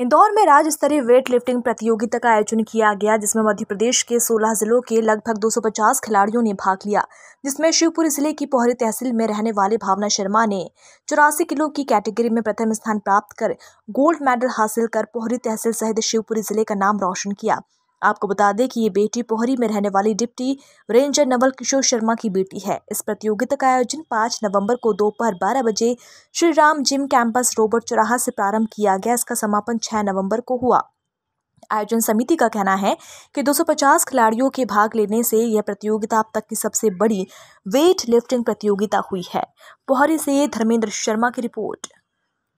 इंदौर में राज्य स्तरीय वेट लिफ्टिंग प्रतियोगिता का आयोजन किया गया जिसमें मध्य प्रदेश के 16 जिलों के लगभग 250 खिलाड़ियों ने भाग लिया जिसमें शिवपुरी जिले की पोहरी तहसील में रहने वाले भावना शर्मा ने चौरासी किलो की कैटेगरी में प्रथम स्थान प्राप्त कर गोल्ड मेडल हासिल कर पोहरी तहसील सहित शिवपुरी जिले का नाम रोशन किया आपको बता दें कि ये बेटी पोहरी में रहने वाली डिप्टी रेंजर नवल किशोर शर्मा की बेटी है इस प्रतियोगिता का आयोजन 5 नवंबर को दोपहर बारह बजे Shri Ram gym campus robot चौराहा से प्रारंभ किया गया इसका समापन 6 नवंबर को हुआ आयोजन समिति का कहना है कि 250 खिलाड़ियों के भाग लेने से यह प्रतियोगिता अब तक की सबसे बड़ी वेट लिफ्टिंग प्रतियोगिता हुई है पोहरी से धर्मेंद्र शर्मा की रिपोर्ट